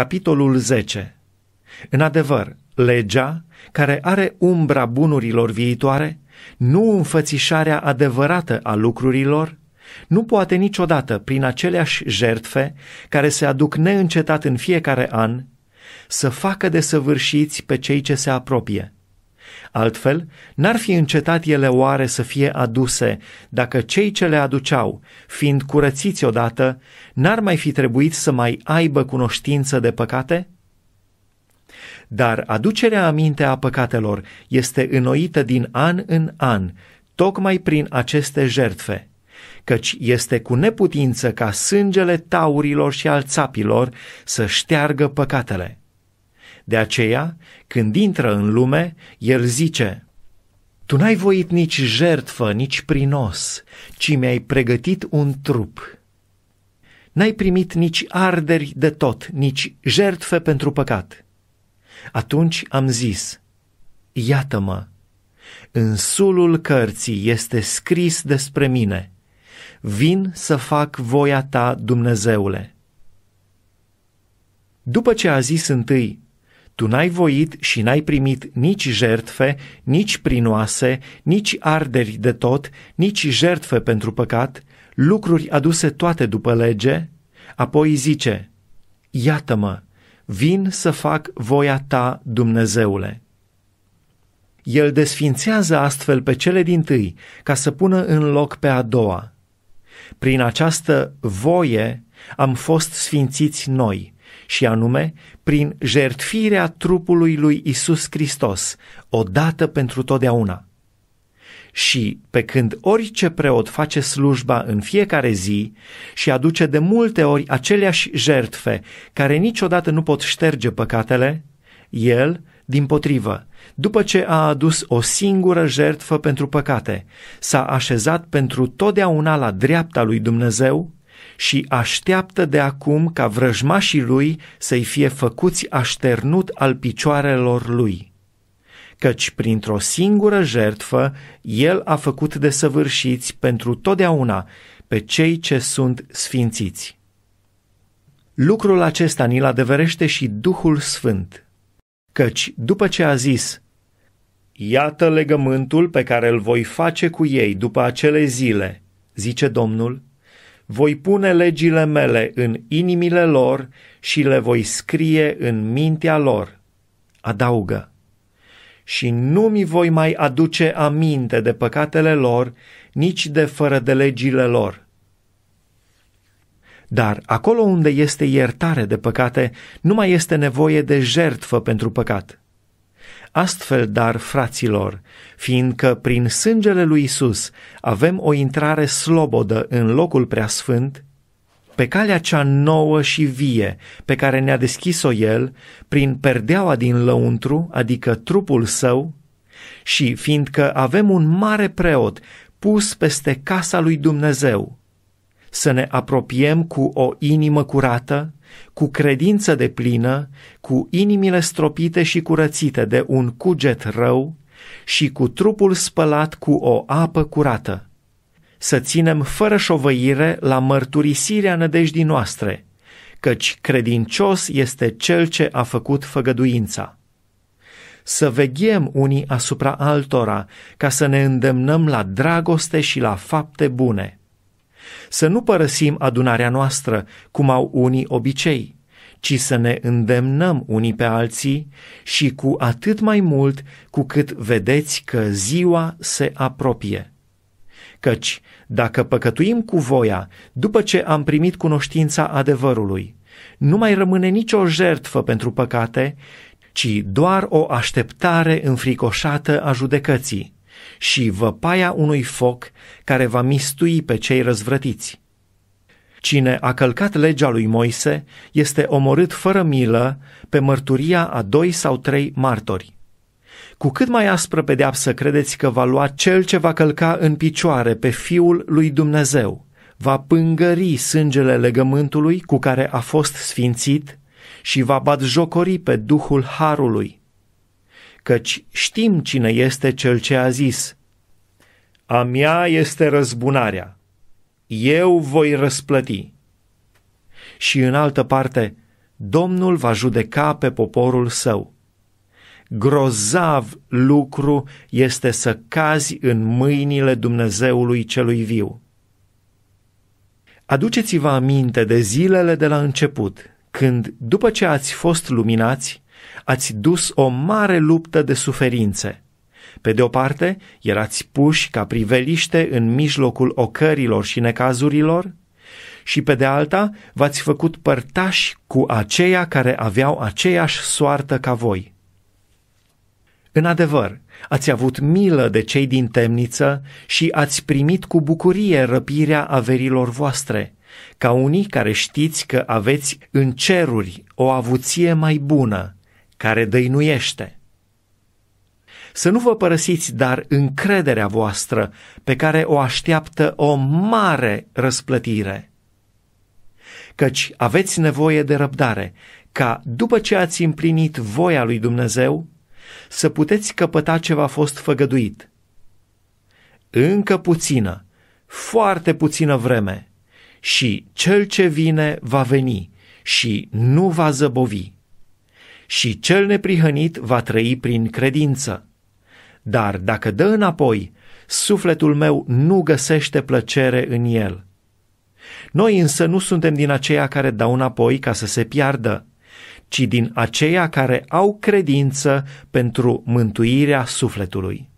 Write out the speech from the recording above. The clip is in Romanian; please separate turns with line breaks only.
capitolul 10. În adevăr, legea, care are umbra bunurilor viitoare, nu înfățișarea adevărată a lucrurilor, nu poate niciodată, prin aceleași jertfe care se aduc neîncetat în fiecare an, să facă de săvârșiți pe cei ce se apropie, Altfel, n-ar fi încetat ele oare să fie aduse dacă cei ce le aduceau, fiind curățiți odată, n-ar mai fi trebuit să mai aibă cunoștință de păcate? Dar aducerea aminte a păcatelor este înnoită din an în an, tocmai prin aceste jertfe – căci este cu neputință ca sângele taurilor și al țapilor să șteargă păcatele. De aceea, când intră în lume, el zice, Tu n-ai voit nici jertfă, nici prinos, ci mi-ai pregătit un trup. N-ai primit nici arderi de tot, nici jertfe pentru păcat. Atunci am zis, Iată-mă, în sulul cărții este scris despre mine, vin să fac voia ta, Dumnezeule. După ce a zis întâi, tu n-ai voit și n-ai primit nici jertfe, nici prinoase, nici arderi de tot, nici jertfe pentru păcat, lucruri aduse toate după lege, apoi zice, Iată-mă, vin să fac voia ta, Dumnezeule. El desfințează astfel pe cele din tâi ca să pună în loc pe a doua. Prin această voie am fost sfințiți noi, și anume prin jertfirea trupului lui Isus Hristos, odată pentru totdeauna. Și pe când orice preot face slujba în fiecare zi și aduce de multe ori aceleași jertfe care niciodată nu pot șterge păcatele, el, din potrivă, după ce a adus o singură jertfă pentru păcate, s-a așezat pentru totdeauna la dreapta lui Dumnezeu, și așteaptă de acum ca vrăjmașii lui să-i fie făcuți așternut al picioarelor lui. Căci printr-o singură jertfă el a făcut de săvârșiți pentru totdeauna pe cei ce sunt sfințiți. Lucrul acesta ni-l adeverește și Duhul Sfânt, căci după ce a zis, Iată legământul pe care îl voi face cu ei după acele zile, zice Domnul, voi pune legile mele în inimile lor și le voi scrie în mintea lor. Adaugă. Și nu mi voi mai aduce aminte de păcatele lor, nici de fără de legile lor. Dar acolo unde este iertare de păcate, nu mai este nevoie de jertfă pentru păcat. Astfel, dar, fraților, fiindcă prin sângele lui Isus avem o intrare slobodă în locul preasfânt, pe calea cea nouă și vie pe care ne-a deschis-o El, prin perdeaua din lăuntru, adică trupul său, și fiindcă avem un mare preot pus peste casa lui Dumnezeu, să ne apropiem cu o inimă curată, cu credință de plină, cu inimile stropite și curățite de un cuget rău și cu trupul spălat cu o apă curată. Să ținem fără șovăire la mărturisirea nădejdii noastre, căci credincios este cel ce a făcut făgăduința. Să veghem unii asupra altora, ca să ne îndemnăm la dragoste și la fapte bune să nu părăsim adunarea noastră, cum au unii obicei, ci să ne îndemnăm unii pe alții și cu atât mai mult cu cât vedeți că ziua se apropie. Căci, dacă păcătuim cu voia după ce am primit cunoștința adevărului, nu mai rămâne nicio jertfă pentru păcate, ci doar o așteptare înfricoșată a judecății și văpaia unui foc care va mistui pe cei răzvrătiți. Cine a călcat legea lui Moise este omorât fără milă pe mărturia a doi sau trei martori. Cu cât mai aspră pedeapsă credeți că va lua cel ce va călca în picioare pe Fiul lui Dumnezeu, va pângări sângele legământului cu care a fost sfințit și va batjocori pe Duhul Harului, căci știm cine este cel ce a zis. A mea este răzbunarea, eu voi răsplăti. Și în altă parte, Domnul va judeca pe poporul său. Grozav lucru este să cazi în mâinile Dumnezeului celui viu. Aduceți-vă aminte de zilele de la început, când, după ce ați fost luminați, ați dus o mare luptă de suferințe. Pe de o parte, erați puși ca priveliște în mijlocul ocărilor și necazurilor, și pe de alta v-ați făcut părtași cu aceia care aveau aceeași soartă ca voi. În adevăr, ați avut milă de cei din temniță și ați primit cu bucurie răpirea averilor voastre, ca unii care știți că aveți în ceruri o avuție mai bună, care dăinuiește. Să nu vă părăsiți, dar încrederea voastră pe care o așteaptă o mare răsplătire. Căci aveți nevoie de răbdare, ca după ce ați împlinit voia lui Dumnezeu, să puteți căpăta ce v-a fost făgăduit. Încă puțină, foarte puțină vreme, și cel ce vine va veni și nu va zăbovi și cel neprihănit va trăi prin credință. Dar dacă dă înapoi, sufletul meu nu găsește plăcere în el. Noi însă nu suntem din aceia care dau înapoi ca să se piardă, ci din aceia care au credință pentru mântuirea sufletului.